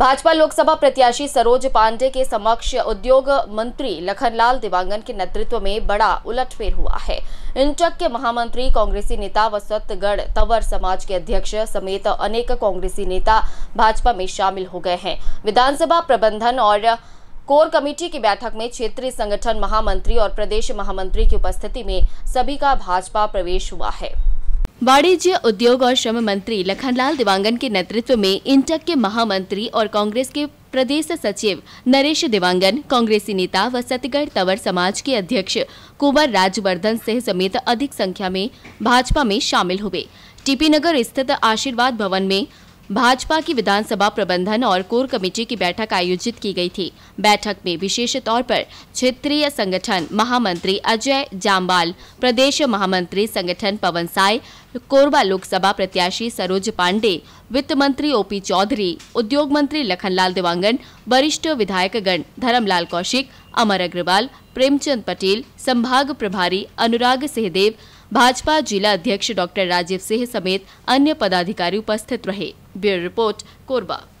भाजपा लोकसभा प्रत्याशी सरोज पांडे के समक्ष उद्योग मंत्री लखनलाल देवांगन के नेतृत्व में बड़ा उलटफेर हुआ है इंटक के महामंत्री कांग्रेसी नेता व सतगढ़ तंवर समाज के अध्यक्ष समेत अनेक कांग्रेसी नेता भाजपा में शामिल हो गए हैं विधानसभा प्रबंधन और कोर कमेटी की बैठक में क्षेत्रीय संगठन महामंत्री और प्रदेश महामंत्री की उपस्थिति में सभी का भाजपा प्रवेश हुआ है वाणिज्य उद्योग और श्रम मंत्री लखनलाल दिवांगन के नेतृत्व में इंटक के महामंत्री और कांग्रेस के प्रदेश सचिव नरेश दिवांगन कांग्रेसी नेता व सतगढ़ तवर समाज के अध्यक्ष कुंवर राजवर्धन सिंह समेत अधिक संख्या में भाजपा में शामिल हुए टीपी नगर स्थित आशीर्वाद भवन में भाजपा की विधानसभा प्रबंधन और कोर कमेटी की बैठक आयोजित की गई थी बैठक में विशेष तौर पर क्षेत्रीय संगठन महामंत्री अजय जाम्बाल प्रदेश महामंत्री संगठन पवन साय कोरबा लोकसभा प्रत्याशी सरोज पांडे वित्त मंत्री ओपी चौधरी उद्योग मंत्री लखनलाल देवांगन वरिष्ठ विधायकगण धरमलाल कौशिक अमर अग्रवाल प्रेमचंद पटेल संभाग प्रभारी अनुराग सिंहदेव भाजपा जिला अध्यक्ष डॉक्टर राजीव सिंह समेत अन्य पदाधिकारी उपस्थित रहे ब्यूरो रिपोर्ट कोरबा